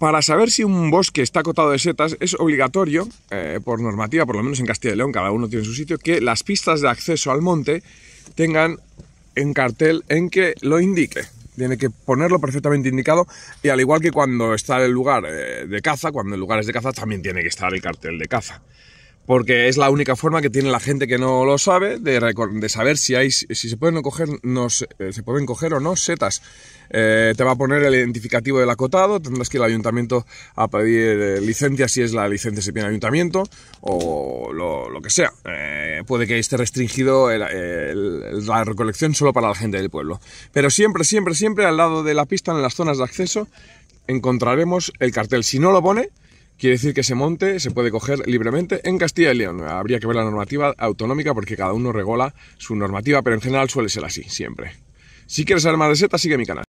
Para saber si un bosque está acotado de setas, es obligatorio, eh, por normativa, por lo menos en Castilla y León, cada uno tiene su sitio, que las pistas de acceso al monte tengan en cartel en que lo indique. Tiene que ponerlo perfectamente indicado y al igual que cuando está el lugar eh, de caza, cuando el lugar es de caza, también tiene que estar el cartel de caza porque es la única forma que tiene la gente que no lo sabe de, de saber si, hay, si se pueden coger, no, eh, se pueden o no setas. Eh, te va a poner el identificativo del acotado, tendrás que ir al ayuntamiento a pedir eh, licencia si es la licencia se pide ayuntamiento o lo, que sea. puede que esté restringido la recolección solo para la gente del pueblo. Pero siempre, siempre, siempre al lado de la pista, en las zonas de acceso, encontraremos el cartel. Si no lo pone, Quiere decir que ese monte se puede coger libremente en Castilla y León. Habría que ver la normativa autonómica porque cada uno regola su normativa, pero en general suele ser así, siempre. Si quieres saber más de setas, sigue mi canal.